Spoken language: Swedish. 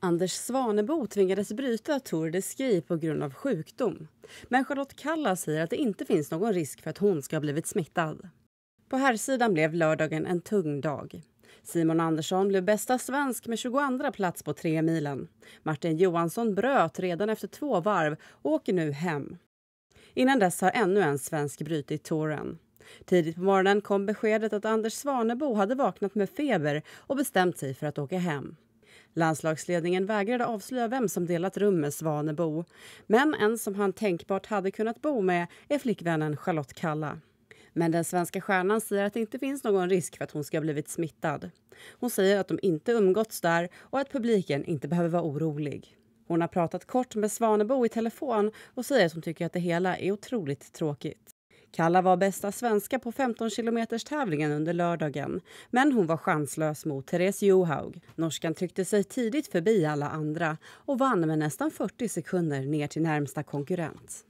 Anders Svanebo tvingades bryta Tour de Ski på grund av sjukdom. Men Charlotte Kalla säger att det inte finns någon risk för att hon ska ha blivit smittad. På herrsidan blev lördagen en tung dag. Simon Andersson blev bästa svensk med 22 plats på tre milen. Martin Johansson bröt redan efter två varv och åker nu hem. Innan dess har ännu en svensk brutit touren. Tidigt på morgonen kom beskedet att Anders Svanebo hade vaknat med feber och bestämt sig för att åka hem. Landslagsledningen vägrade avslöja vem som delat rum med Svanebo. Men en som han tänkbart hade kunnat bo med är flickvännen Charlotte Kalla. Men den svenska stjärnan säger att det inte finns någon risk för att hon ska ha blivit smittad. Hon säger att de inte umgåtts där och att publiken inte behöver vara orolig. Hon har pratat kort med Svanebo i telefon och säger att hon tycker att det hela är otroligt tråkigt. Kalla var bästa svenska på 15 km tävlingen under lördagen. Men hon var chanslös mot Therese Johaug. Norskan tryckte sig tidigt förbi alla andra och vann med nästan 40 sekunder ner till närmsta konkurrent.